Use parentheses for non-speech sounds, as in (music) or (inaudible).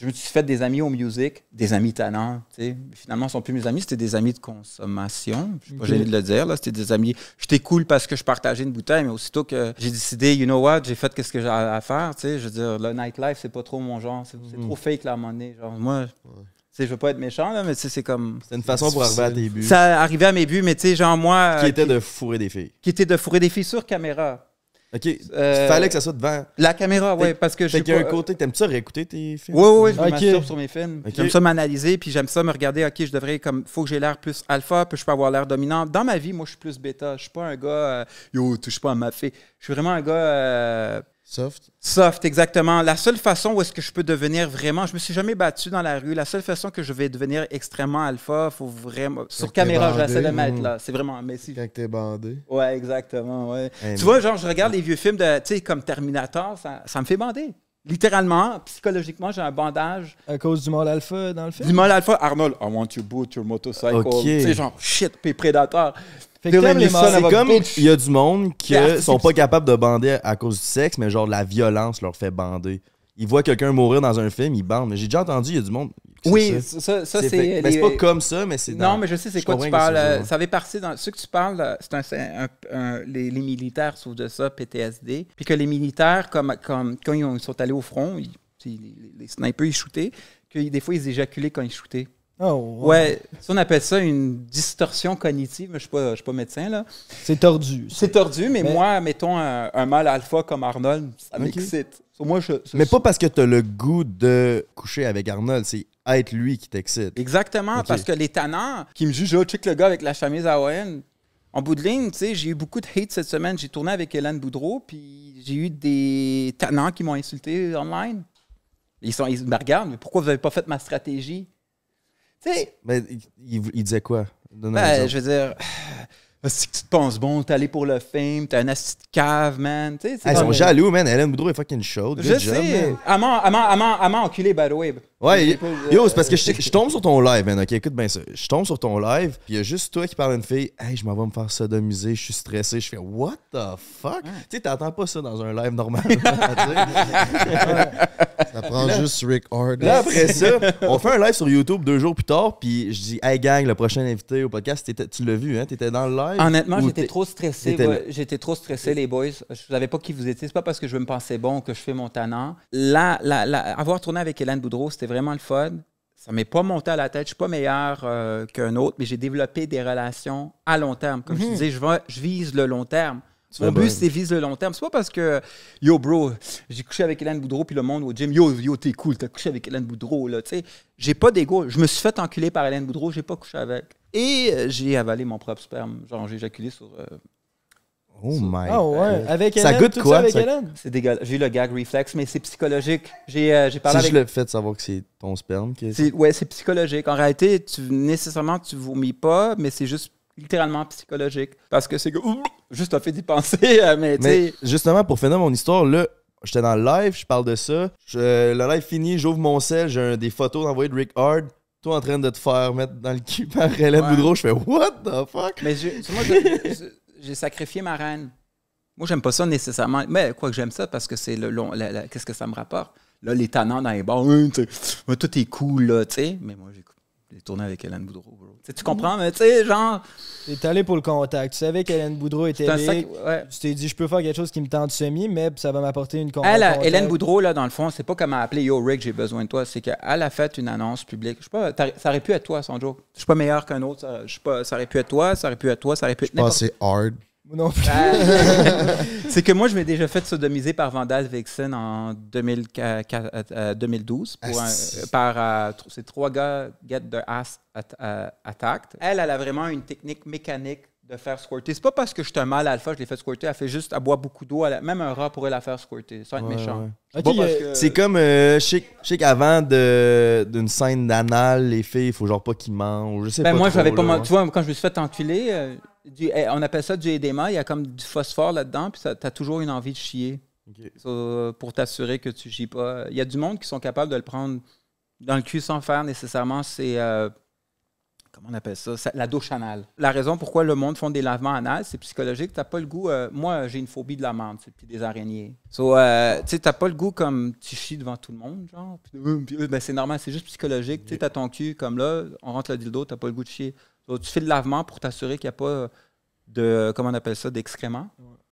je me suis fait des amis au music, des amis talents. Finalement, ce ne sont plus mes amis, c'était des amis de consommation. Je suis pas de le dire. C'était des amis. J'étais cool parce que je partageais une bouteille, mais aussitôt que j'ai décidé, you know what, j'ai fait ce que j'ai à faire. Je veux dire, le nightlife, c'est pas trop mon genre. C'est mm. trop fake la monnaie. Genre, moi. Je veux pas être méchant, là, mais c'est comme. C'est une façon pour arriver à tes buts. Ça arrivait à mes buts, mais tu sais, genre moi. Qui était de fourrer des filles. Qui était de fourrer des filles sur caméra. OK. Euh, fallait que ça soit devant. La caméra, oui, parce que je suis. tu un côté, t'aimes ça réécouter tes films? Oui, oui, oui je okay. sur mes films. J'aime ça m'analyser, puis j'aime ça me regarder, OK, je devrais, comme, faut que j'ai l'air plus alpha, puis je peux avoir l'air dominant. Dans ma vie, moi, je suis plus bêta. Je suis pas un gars, euh, Yo, yo, touche pas à ma fille. Je suis vraiment un gars. Euh, Soft. Soft, exactement. La seule façon où est-ce que je peux devenir vraiment, je me suis jamais battu dans la rue. La seule façon que je vais devenir extrêmement alpha, faut vraiment sur caméra, j'essaie de mettre là. C'est vraiment. un si. Quand bandé. Ouais, exactement. Ouais. tu vois, genre je regarde les vieux films tu sais, comme Terminator, ça, ça me fait bander. Littéralement, psychologiquement, j'ai un bandage. À cause du mal alpha dans le film? Du mal alpha. Arnold, I want you boot your motorcycle. C'est Tu sais, genre, shit, pis prédateur. Fait c'est comme il y a du monde qui euh, sont pas capables de bander à cause du sexe, mais genre la violence leur fait bander. Ils voient quelqu'un mourir dans un film, ils bandent. Mais j'ai déjà entendu, il y a du monde, oui, ça, c'est. Mais ben, c'est pas comme ça, mais c'est. Non, mais je sais, c'est quoi tu parles. Euh, ça avait partie dans. Ce que tu parles, euh, c'est un, les, militaires souffrent de ça, PTSD. Puis que les militaires, comme, comme quand ils sont allés au front, ils, les, snipers, ils shootaient, que des fois, ils éjaculaient quand ils shootaient. Oh, Ouais, on appelle ça une distorsion cognitive, mais je ne suis, pas, médecin. là. C'est tordu. C'est tordu, mais, moi, mettons un, mal alpha comme Arnold, ça m'excite. Moi, mais pas parce que tu as le goût de coucher avec Arnold, c'est être lui qui t'excite. Exactement, parce que les tannants qui me jugent, oh, check le gars avec la chemise hawaïenne. En bout de ligne, tu sais, j'ai eu beaucoup de hate cette semaine. J'ai tourné avec Hélène Boudreau, puis j'ai eu des tannants qui m'ont insulté online. Ils, sont, ils me regardent, mais pourquoi vous n'avez pas fait ma stratégie? Tu sais. Mais il, il, disait quoi? Ben, je veux dire, si tu te penses bon, t'es allé pour le film, t'es un assis de cave, man. T'sais, Ils sont jaloux, man. Hélène Boudreau est fucking chaude. Je sais. Elle m'a enculé, by the way. Ouais, yo, euh, c'est parce que je, tombe sur ton live, man. Ok, écoute bien ça. Je tombe sur ton live, puis il y a juste toi qui parles à une fille. Hey, je m'en vais me faire sodomiser, je suis stressé. Je fais, what the fuck? Tu sais, t'entends pas ça dans un live normal. (laughs) ça prend juste Rick Hard. Là, après ça, on fait un live sur YouTube deux jours plus tard, puis je dis, hey gang, le prochain invité au podcast, tu l'as vu, hein? T'étais dans le live. Honnêtement, j'étais trop stressé. j'étais trop stressé, les boys. Je ne savais pas qui vous étiez. C'est pas parce que je me pensais bon que je fais mon talent. Là, avoir tourné avec Hélène Boudreau, c'était vraiment le fun. Ça m'est pas monté à la tête. Je suis pas meilleur euh, qu'un autre, mais j'ai développé des relations à long terme. Comme je mhm. disais, je, je vise le long terme. Mon but, ben, c'est vise le long terme. C'est pas parce que, yo, bro, j'ai couché avec Hélène Boudreau, puis le monde au gym, yo, yo, t'es cool, t'as couché avec Hélène Boudreau, là, tu sais. J'ai pas d'ego. Je me suis fait enculer par Hélène Boudreau, j'ai pas couché avec. Et euh, j'ai avalé mon propre sperme. Genre, j'ai éjaculé sur. Euh, oh my. Oh ouais. Avec ça goûte quoi avec C'est dégueulasse. J'ai eu le gag reflex, mais c'est psychologique. J'ai euh, parlé. Si je le fais de savoir que c'est ton sperme. Qui ouais, c'est psychologique. En réalité, tu nécessairement tu vomis pas, mais c'est juste littéralement psychologique parce que c'est juste t'as fait d'y penser. mais, mais justement pour finir mon histoire là. J'étais dans le live, je parle de ça. le live fini, j'ouvre mon sel, j'ai des photos d'envoyer de Rick Hard toi en train de te faire mettre dans le cul par Hélène Boudreau, je fais What the fuck? Mais moi (laughs) j'ai sacrifié ma reine. Moi, j'aime pas ça nécessairement. Mais quoi que j'aime ça parce que c'est le long. Qu'est-ce que ça me rapporte? Là, les tannants dans les bars, hein, tout est cool, là, tu sais. Mais moi, j'écoute j'ai tourné avec Hélène Boudreau, tu mmh. comprends, mais tu sais, genre. T'es allé pour le contact. Tu savais qu'Hélène Boudreau était Tu t'es dit, je peux faire quelque chose qui me tente semi, mais ça va m'apporter une Hélène Boudreau, là, dans le fond, c'est pas comme appeler Yo Rick, j'ai besoin de toi. C'est qu'elle a fait une annonce publique. Je sais pas, ça aurait pu être toi, Sanjo. Je suis pas meilleur qu'un autre. Je sais pas, ça aurait pu être toi, ça aurait pu être toi, ça aurait pu être. Je c'est hard non ah. (laughs) c'est que moi, je m'ai déjà fait sodomiser par Vandal Vexen en 2012 euh, euh, par euh, ces trois gars Get the Ass Attacked. Elle, elle a vraiment une technique mécanique de faire squirter. C'est pas parce que je suis un mâle alpha, je l'ai fait squirter. Elle fait juste, elle boit beaucoup d'eau. Même un rat pourrait la faire squirter. Ça va être méchant. c'est comme, je sais qu'avant d'une scène d'anal, les filles, il faut genre pas qu'ils mentent. Je sais ben, pas. Moi, j'avais pas. tu vois, quand je me suis fait enculer, eh, on appelle ça du édéma, il y a comme du phosphore là-dedans, puis tu as toujours une envie de chier. Euh, pour t'assurer que tu chies pas. Il y a du monde qui sont capables de le prendre dans le cul sans faire nécessairement c'est euh, on appelle ça? La douche anale. La raison pourquoi le monde font des lavements anal, c'est psychologique. T'as pas le goût. Euh, moi, j'ai une phobie de la menthe, puis des araignées. tu t'as pas le goût comme tu chies devant tout le monde, genre. Ben, c'est normal, c'est juste psychologique. Tu as ton cul comme là, on rentre le dildo, t'as pas le goût de chier tu fais le lavement pour t'assurer qu'il n'y a pas de, comment on appelle ça, d'excréments.